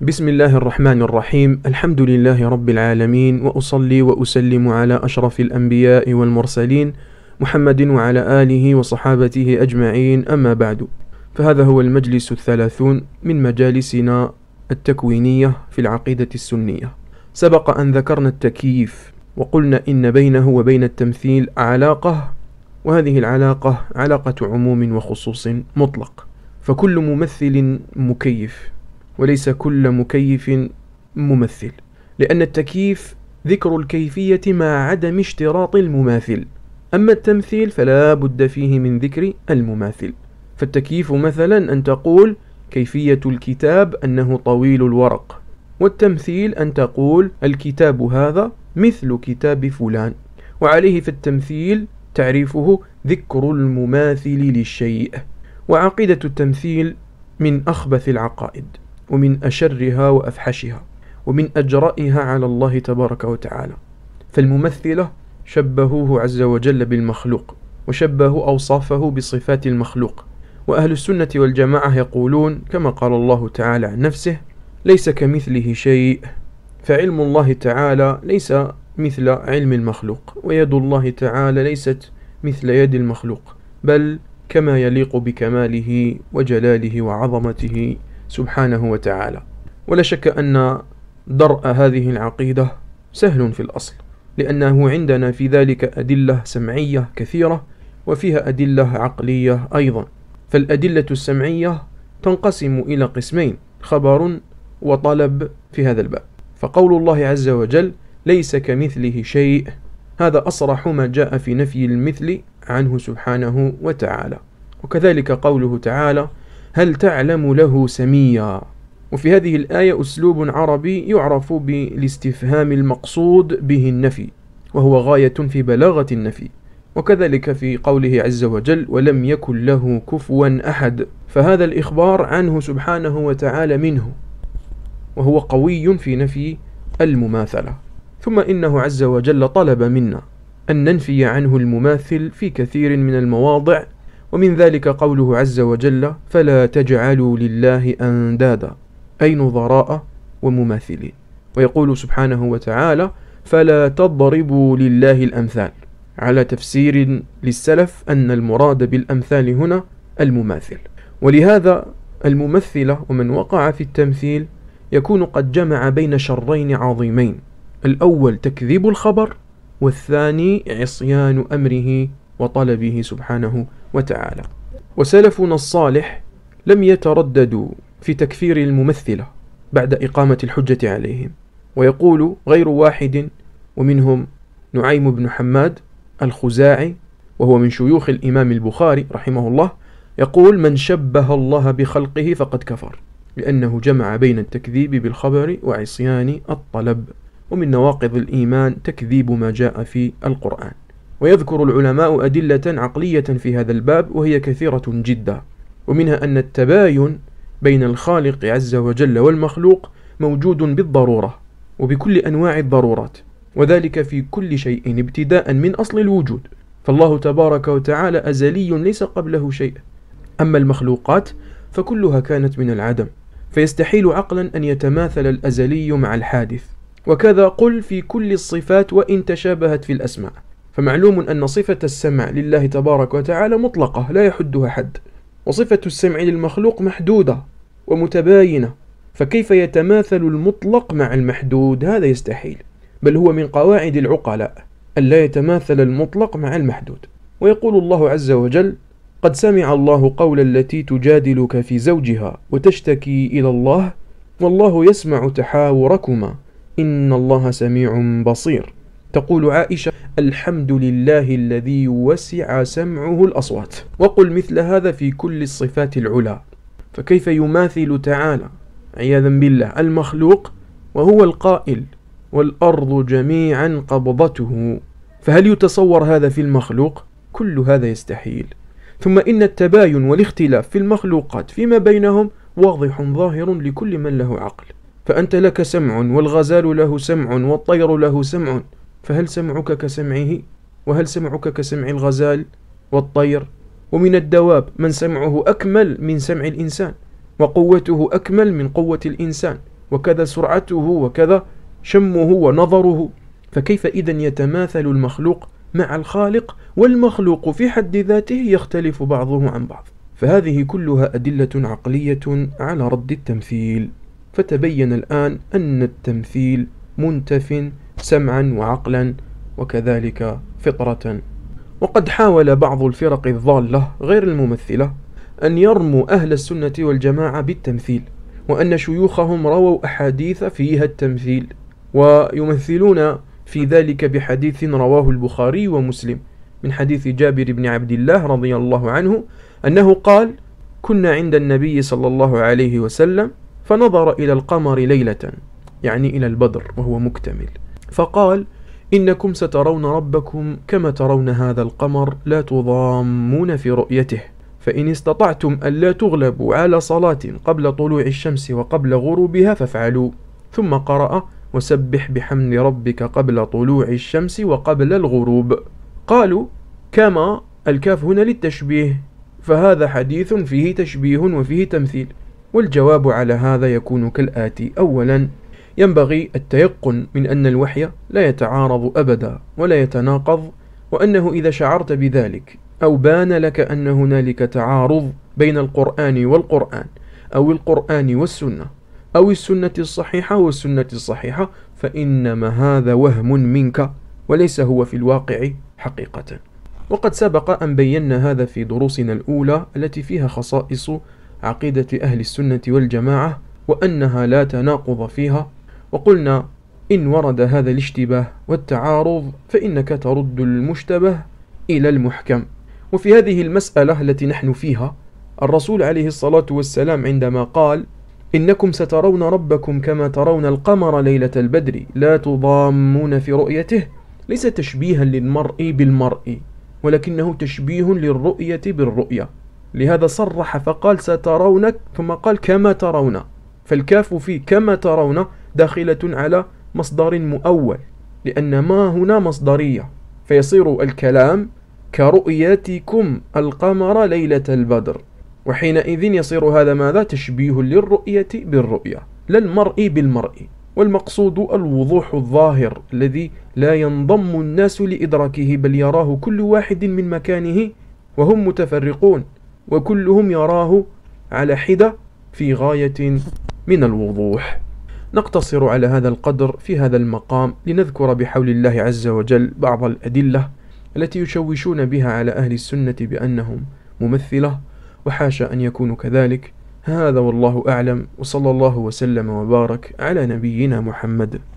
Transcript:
بسم الله الرحمن الرحيم الحمد لله رب العالمين وأصلي وأسلم على أشرف الأنبياء والمرسلين محمد وعلى آله وصحابته أجمعين أما بعد فهذا هو المجلس الثلاثون من مجالسنا التكوينية في العقيدة السنية سبق أن ذكرنا التكييف وقلنا إن بينه وبين التمثيل علاقة وهذه العلاقة علاقة عموم وخصوص مطلق فكل ممثل مكيف وليس كل مكيف ممثل لأن التكييف ذكر الكيفية مع عدم اشتراط المماثل أما التمثيل فلا بد فيه من ذكر المماثل فالتكييف مثلا أن تقول كيفية الكتاب أنه طويل الورق والتمثيل أن تقول الكتاب هذا مثل كتاب فلان وعليه فالتمثيل تعريفه ذكر المماثل للشيء وعقيدة التمثيل من أخبث العقائد ومن أشرها وأفحشها ومن أجرأها على الله تبارك وتعالى فالممثلة شبهوه عز وجل بالمخلوق وشبهوا أوصافه بصفات المخلوق وأهل السنة والجماعة يقولون كما قال الله تعالى عن نفسه ليس كمثله شيء فعلم الله تعالى ليس مثل علم المخلوق ويد الله تعالى ليست مثل يد المخلوق بل كما يليق بكماله وجلاله وعظمته سبحانه وتعالى ولا شك أن درء هذه العقيدة سهل في الأصل لأنه عندنا في ذلك أدلة سمعية كثيرة وفيها أدلة عقلية أيضا فالأدلة السمعية تنقسم إلى قسمين خبر وطلب في هذا الباب فقول الله عز وجل ليس كمثله شيء هذا أصرح ما جاء في نفي المثل عنه سبحانه وتعالى وكذلك قوله تعالى هل تعلم له سميا وفي هذه الآية أسلوب عربي يعرف بالاستفهام المقصود به النفي وهو غاية في بلاغة النفي وكذلك في قوله عز وجل ولم يكن له كفوا أحد فهذا الإخبار عنه سبحانه وتعالى منه وهو قوي في نفي المماثلة ثم إنه عز وجل طلب منا أن ننفي عنه المماثل في كثير من المواضع ومن ذلك قوله عز وجل فلا تجعلوا لله أندادا أي نظراء ومماثلين ويقول سبحانه وتعالى فلا تضربوا لله الأمثال على تفسير للسلف أن المراد بالأمثال هنا المماثل ولهذا الممثلة ومن وقع في التمثيل يكون قد جمع بين شرين عظيمين الأول تكذيب الخبر والثاني عصيان أمره وطلبه سبحانه وتعالى وسلفنا الصالح لم يترددوا في تكفير الممثلة بعد إقامة الحجة عليهم ويقول غير واحد ومنهم نعيم بن حماد الخزاعي وهو من شيوخ الإمام البخاري رحمه الله يقول من شبه الله بخلقه فقد كفر لأنه جمع بين التكذيب بالخبر وعصيان الطلب ومن نواقض الإيمان تكذيب ما جاء في القرآن ويذكر العلماء أدلة عقلية في هذا الباب وهي كثيرة جدا ومنها أن التباين بين الخالق عز وجل والمخلوق موجود بالضرورة وبكل أنواع الضرورات وذلك في كل شيء ابتداء من أصل الوجود فالله تبارك وتعالى أزلي ليس قبله شيء أما المخلوقات فكلها كانت من العدم فيستحيل عقلا أن يتماثل الأزلي مع الحادث وكذا قل في كل الصفات وإن تشابهت في الأسماء فمعلوم أن صفة السمع لله تبارك وتعالى مطلقة لا يحدها حد وصفة السمع للمخلوق محدودة ومتباينة فكيف يتماثل المطلق مع المحدود هذا يستحيل بل هو من قواعد العقلاء أن لا يتماثل المطلق مع المحدود ويقول الله عز وجل قد سمع الله قول التي تجادلك في زوجها وتشتكي إلى الله والله يسمع تحاوركما إن الله سميع بصير تقول عائشة الحمد لله الذي وسع سمعه الأصوات وقل مثل هذا في كل الصفات العلى فكيف يماثل تعالى عياذا بالله المخلوق وهو القائل والأرض جميعا قبضته فهل يتصور هذا في المخلوق؟ كل هذا يستحيل ثم إن التباين والاختلاف في المخلوقات فيما بينهم واضح ظاهر لكل من له عقل فأنت لك سمع والغزال له سمع والطير له سمع فهل سمعك كسمعه وهل سمعك كسمع الغزال والطير ومن الدواب من سمعه أكمل من سمع الإنسان وقوته أكمل من قوة الإنسان وكذا سرعته وكذا شمه ونظره فكيف إذا يتماثل المخلوق مع الخالق والمخلوق في حد ذاته يختلف بعضه عن بعض فهذه كلها أدلة عقلية على رد التمثيل فتبين الآن أن التمثيل منتف سمعا وعقلا وكذلك فطرة وقد حاول بعض الفرق الضالة غير الممثلة أن يرموا أهل السنة والجماعة بالتمثيل وأن شيوخهم رووا أحاديث فيها التمثيل ويمثلون في ذلك بحديث رواه البخاري ومسلم من حديث جابر بن عبد الله رضي الله عنه أنه قال كنا عند النبي صلى الله عليه وسلم فنظر إلى القمر ليلة يعني إلى البدر وهو مكتمل فقال إنكم سترون ربكم كما ترون هذا القمر لا تضامون في رؤيته فإن استطعتم ألا تغلبوا على صلاة قبل طلوع الشمس وقبل غروبها فافعلوا ثم قرأ وسبح بحمد ربك قبل طلوع الشمس وقبل الغروب قالوا كما الكاف هنا للتشبيه فهذا حديث فيه تشبيه وفيه تمثيل والجواب على هذا يكون كالآتي أولا ينبغي التيقن من أن الوحي لا يتعارض أبدا ولا يتناقض وأنه إذا شعرت بذلك أو بان لك أن هنالك تعارض بين القرآن والقرآن أو القرآن والسنة أو السنة الصحيحة والسنة الصحيحة فإنما هذا وهم منك وليس هو في الواقع حقيقة وقد سبق أن بينا هذا في دروسنا الأولى التي فيها خصائص عقيدة أهل السنة والجماعة وأنها لا تناقض فيها وقلنا إن ورد هذا الاشتباه والتعارض فإنك ترد المشتبه إلى المحكم وفي هذه المسألة التي نحن فيها الرسول عليه الصلاة والسلام عندما قال إنكم سترون ربكم كما ترون القمر ليلة البدر لا تضامون في رؤيته ليس تشبيها للمرء بالمرء ولكنه تشبيه للرؤية بالرؤية لهذا صرح فقال سترونك ثم قال كما ترون فالكاف في كما ترون داخلة على مصدر مؤول لأن ما هنا مصدرية فيصير الكلام كرؤيتكم القمر ليلة البدر وحينئذ يصير هذا ماذا تشبيه للرؤية بالرؤية لا المرء بالمرء والمقصود الوضوح الظاهر الذي لا ينضم الناس لإدراكه بل يراه كل واحد من مكانه وهم متفرقون وكلهم يراه على حدة في غاية من الوضوح نقتصر على هذا القدر في هذا المقام لنذكر بحول الله عز وجل بعض الأدلة التي يشوشون بها على أهل السنة بأنهم ممثلة وحاشا أن يكونوا كذلك هذا والله أعلم وصلى الله وسلم وبارك على نبينا محمد